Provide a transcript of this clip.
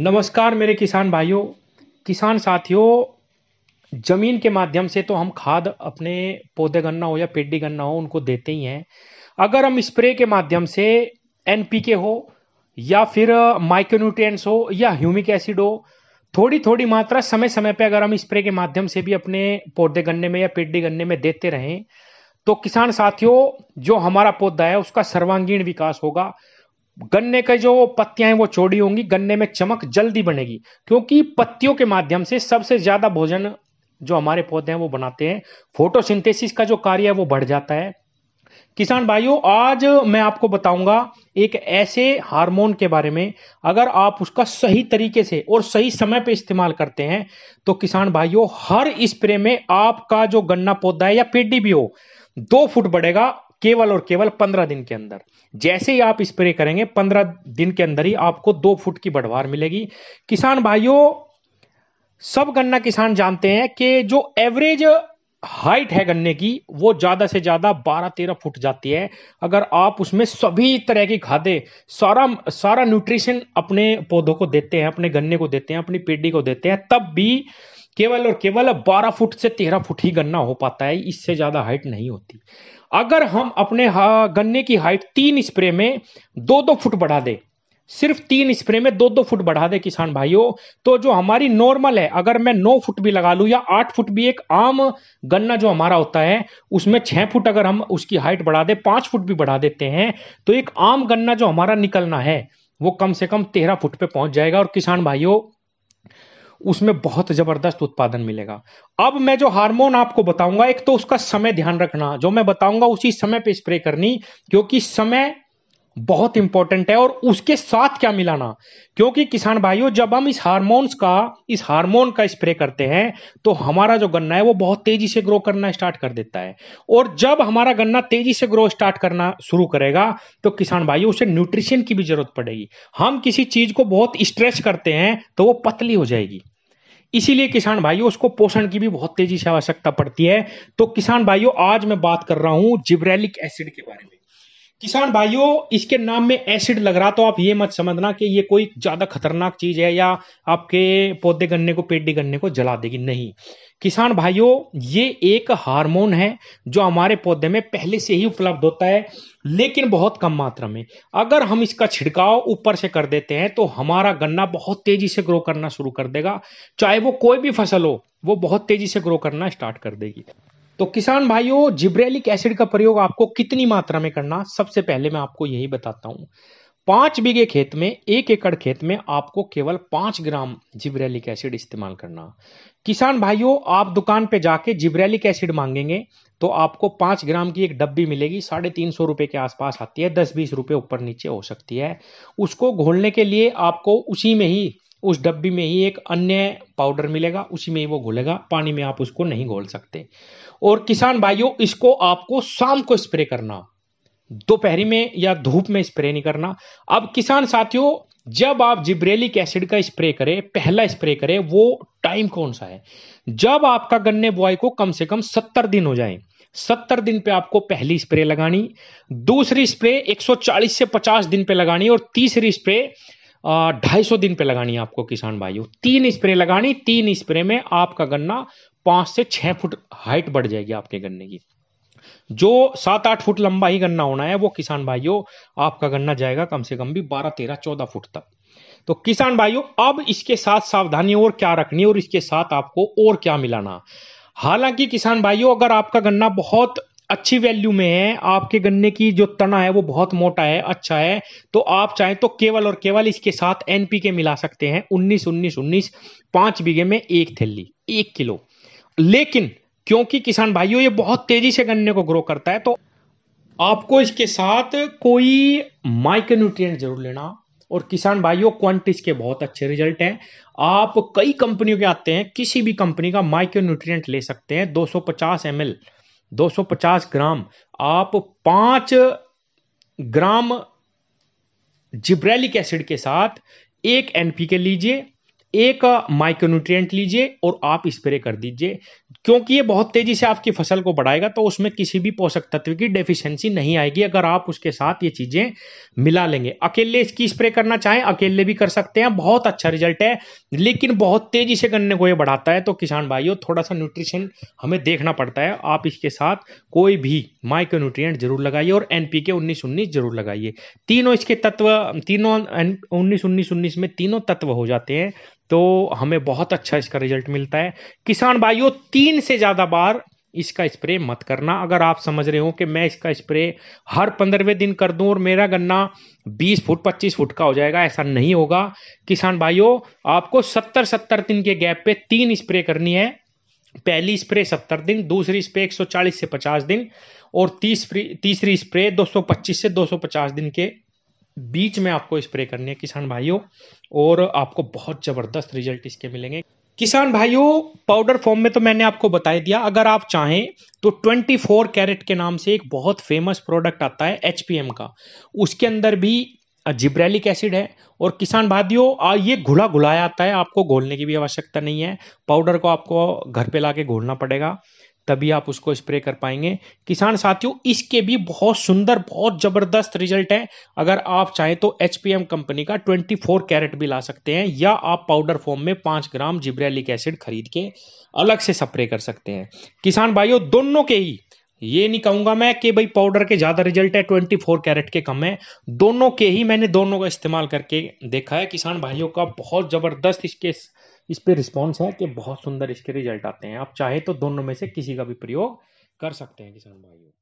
नमस्कार मेरे किसान भाइयों किसान साथियों ज़मीन के माध्यम से तो हम खाद अपने पौधे गन्ना हो या पेडी गन्ना हो उनको देते ही हैं अगर हम स्प्रे के माध्यम से एनपीके हो या फिर माइक्रोन्यूट्रिएंट्स हो या ह्यूमिक एसिड हो थोड़ी थोड़ी मात्रा समय समय पे अगर हम स्प्रे के माध्यम से भी अपने पौधे गन्ने में या पेडी गन्ने में देते रहें तो किसान साथियों जो हमारा पौधा है उसका सर्वांगीण विकास होगा गन्ने के जो पत्तियां हैं वो चौड़ी होंगी गन्ने में चमक जल्दी बनेगी क्योंकि पत्तियों के माध्यम से सबसे ज़्यादा भोजन जो हमारे पौधे हैं वो बनाते हैं फोटोसिंथेसिस का जो कार्य है वो बढ़ जाता है किसान भाइयों आज मैं आपको बताऊंगा एक ऐसे हार्मोन के बारे में अगर आप उसका सही तरीके से और सही समय पर इस्तेमाल करते हैं तो किसान भाइयों हर स्प्रे में आपका जो गन्ना पौधा है या पेडी भी हो दो फुट बढ़ेगा केवल और केवल पंद्रह दिन के अंदर जैसे ही आप स्प्रे करेंगे पंद्रह दिन के अंदर ही आपको दो फुट की बढ़वार मिलेगी किसान भाइयों सब गन्ना किसान जानते हैं कि जो एवरेज हाइट है गन्ने की वो ज्यादा से ज्यादा बारह तेरह फुट जाती है अगर आप उसमें सभी तरह की खादें सारा सारा न्यूट्रिशन अपने पौधों को देते हैं अपने गन्ने को देते हैं अपनी पेडी को देते हैं तब भी केवल और केवल बारह फुट से तेरह फुट ही गन्ना हो पाता है इससे ज्यादा हाइट नहीं होती अगर हम अपने हाँ गन्ने की हाइट तीन स्प्रे में दो दो फुट बढ़ा दे सिर्फ तीन स्प्रे में दो दो फुट बढ़ा दे किसान भाइयों तो जो हमारी नॉर्मल है अगर मैं नौ फुट भी लगा लूं या आठ फुट भी एक आम गन्ना जो हमारा होता है उसमें छह फुट अगर हम उसकी हाइट बढ़ा दे पांच फुट भी बढ़ा देते हैं तो एक आम गन्ना जो हमारा निकलना है वो कम से कम तेरह फुट पे पहुंच जाएगा और किसान भाइयों उसमें बहुत जबरदस्त उत्पादन मिलेगा अब मैं जो हार्मोन आपको बताऊंगा एक तो उसका समय ध्यान रखना जो मैं बताऊंगा उसी समय पे स्प्रे करनी क्योंकि समय बहुत इंपॉर्टेंट है और उसके साथ क्या मिलाना क्योंकि किसान भाइयों जब हम इस हार्मोन्स का इस हार्मोन का स्प्रे करते हैं तो हमारा जो गन्ना है वो बहुत तेजी से ग्रो करना स्टार्ट कर देता है और जब हमारा गन्ना तेजी से ग्रो स्टार्ट करना शुरू करेगा तो किसान भाइयों उसे न्यूट्रिशन की भी जरूरत पड़ेगी हम किसी चीज को बहुत स्ट्रेच करते हैं तो वो पतली हो जाएगी इसीलिए किसान भाइयों उसको पोषण की भी बहुत तेजी से आवश्यकता पड़ती है तो किसान भाइयों आज मैं बात कर रहा हूं जिब्रेलिक एसिड के बारे में किसान भाइयों इसके नाम में एसिड लग रहा तो आप ये मत समझना कि ये कोई ज़्यादा खतरनाक चीज़ है या आपके पौधे गन्ने को पेटी गन्ने को जला देगी नहीं किसान भाइयों ये एक हार्मोन है जो हमारे पौधे में पहले से ही उपलब्ध होता है लेकिन बहुत कम मात्रा में अगर हम इसका छिड़काव ऊपर से कर देते हैं तो हमारा गन्ना बहुत तेज़ी से ग्रो करना शुरू कर देगा चाहे वो कोई भी फसल हो वो बहुत तेज़ी से ग्रो करना स्टार्ट कर देगी तो किसान भाइयों जिब्रेलिक एसिड का प्रयोग आपको कितनी मात्रा में करना सबसे पहले मैं आपको यही बताता हूं पांच बीघे खेत में एक एकड़ खेत में आपको केवल पांच ग्राम जिब्रेलिक एसिड इस्तेमाल करना किसान भाइयों आप दुकान पे जाके जिब्रेलिक एसिड मांगेंगे तो आपको पांच ग्राम की एक डब्बी मिलेगी साढ़े तीन सौ रुपए के आसपास आती है दस बीस रुपए ऊपर नीचे हो सकती है उसको घोलने के लिए आपको उसी में ही उस डब्बी में ही एक अन्य पाउडर मिलेगा उसी में ही वो घुलेगा पानी में आप उसको नहीं घोल सकते और किसान भाइयों इसको आपको शाम को स्प्रे करना दोपहर में या धूप में स्प्रे नहीं करना अब किसान साथियों जब आप जिब्रेलिक एसिड का स्प्रे करें पहला स्प्रे करें वो टाइम कौन सा है जब आपका गन्ने बुआई को कम से कम सत्तर दिन हो जाए सत्तर दिन पे आपको पहली स्प्रे लगानी दूसरी स्प्रे 140 से 50 दिन पे लगानी और तीसरी स्प्रे ढाई सौ दिन पे लगानी है आपको किसान भाइयों तीन स्प्रे लगानी तीन स्प्रे में आपका गन्ना पांच से छह फुट हाइट बढ़ जाएगी आपके गन्ने की जो सात आठ फुट लंबा ही गन्ना होना है वो किसान भाइयों आपका गन्ना जाएगा कम से कम भी बारह तेरह चौदह फुट तक तो किसान भाइयों अब इसके साथ सावधानी और क्या रखनी और इसके साथ आपको और क्या मिलाना हालांकि किसान भाइयों अगर आपका गन्ना बहुत अच्छी वैल्यू में है आपके गन्ने की जो तना है वो बहुत मोटा है अच्छा है तो आप चाहें तो केवल और केवल इसके साथ एनपी के मिला सकते हैं उन्नीस उन्नीस उन्नीस पांच बीघे में एक थैली एक किलो लेकिन क्योंकि किसान भाइयों ये बहुत तेजी से गन्ने को ग्रो करता है तो आपको इसके साथ कोई माइक्रो जरूर लेना और किसान भाइयों क्वांटिटीज के बहुत अच्छे रिजल्ट हैं आप कई कंपनियों के आते हैं किसी भी कंपनी का माइक्रोन्यूट्रिय ले सकते हैं 250 सौ 250 ग्राम आप पांच ग्राम जिब्रेलिक एसिड के साथ एक एनपी के लीजिए एक माइक्रोन्यूट्रिएंट लीजिए और आप स्प्रे कर दीजिए क्योंकि ये बहुत तेज़ी से आपकी फसल को बढ़ाएगा तो उसमें किसी भी पोषक तत्व की डेफिशिएंसी नहीं आएगी अगर आप उसके साथ ये चीज़ें मिला लेंगे अकेले इसकी स्प्रे करना चाहें अकेले भी कर सकते हैं बहुत अच्छा रिजल्ट है लेकिन बहुत तेज़ी से गन्ने को यह बढ़ाता है तो किसान भाइयों थोड़ा सा न्यूट्रिशन हमें देखना पड़ता है आप इसके साथ कोई भी माइक्रो न्यूट्रिय जरूर लगाइए और एनपी के उन्नीस उन्नीस जरूर लगाइए तीनों इसके तत्व तीनों उन्नीस उन्नीस उन्नीस में तीनों तत्व हो जाते हैं तो हमें बहुत अच्छा इसका रिजल्ट मिलता है किसान भाइयों तीन से ज़्यादा बार इसका स्प्रे मत करना अगर आप समझ रहे हो कि मैं इसका स्प्रे हर पंद्रहवें दिन कर दूं और मेरा गन्ना 20 फुट 25 फुट का हो जाएगा ऐसा नहीं होगा किसान भाइयों आपको 70 70 दिन के गैप पे तीन स्प्रे करनी है पहली स्प्रे 70 दिन दूसरी स्प्रे 140 से 50 दिन और तीसरी तीसरी स्प्रे 225 से 250 दिन के बीच में आपको स्प्रे करनी है किसान भाइयों और आपको बहुत ज़बरदस्त रिजल्ट इसके मिलेंगे किसान भाइयों पाउडर फॉर्म में तो मैंने आपको बता दिया अगर आप चाहें तो 24 कैरेट के नाम से एक बहुत फेमस प्रोडक्ट आता है एच का उसके अंदर भी जिब्रेलिक एसिड है और किसान भाइयों ये घुला घुलाया आता है आपको घोलने की भी आवश्यकता नहीं है पाउडर को आपको घर पे लाके घोलना पड़ेगा तभी आप उसको स्प्रे कर पाएंगे किसान साथियों इसके भी बहुत सुंदर बहुत ज़बरदस्त रिजल्ट है अगर आप चाहें तो एच कंपनी का 24 कैरेट भी ला सकते हैं या आप पाउडर फॉर्म में 5 ग्राम जिब्रेलिक एसिड खरीद के अलग से स्प्रे कर सकते हैं किसान भाइयों दोनों के ही ये नहीं कहूंगा मैं कि भाई पाउडर के ज़्यादा रिजल्ट है ट्वेंटी कैरेट के कम है दोनों के ही मैंने दोनों का इस्तेमाल करके देखा है किसान भाइयों का बहुत ज़बरदस्त इसके इस पर रिस्पॉन्स है कि बहुत सुंदर इसके रिजल्ट आते हैं आप चाहे तो दोनों में से किसी का भी प्रयोग कर सकते हैं किसान भाइयों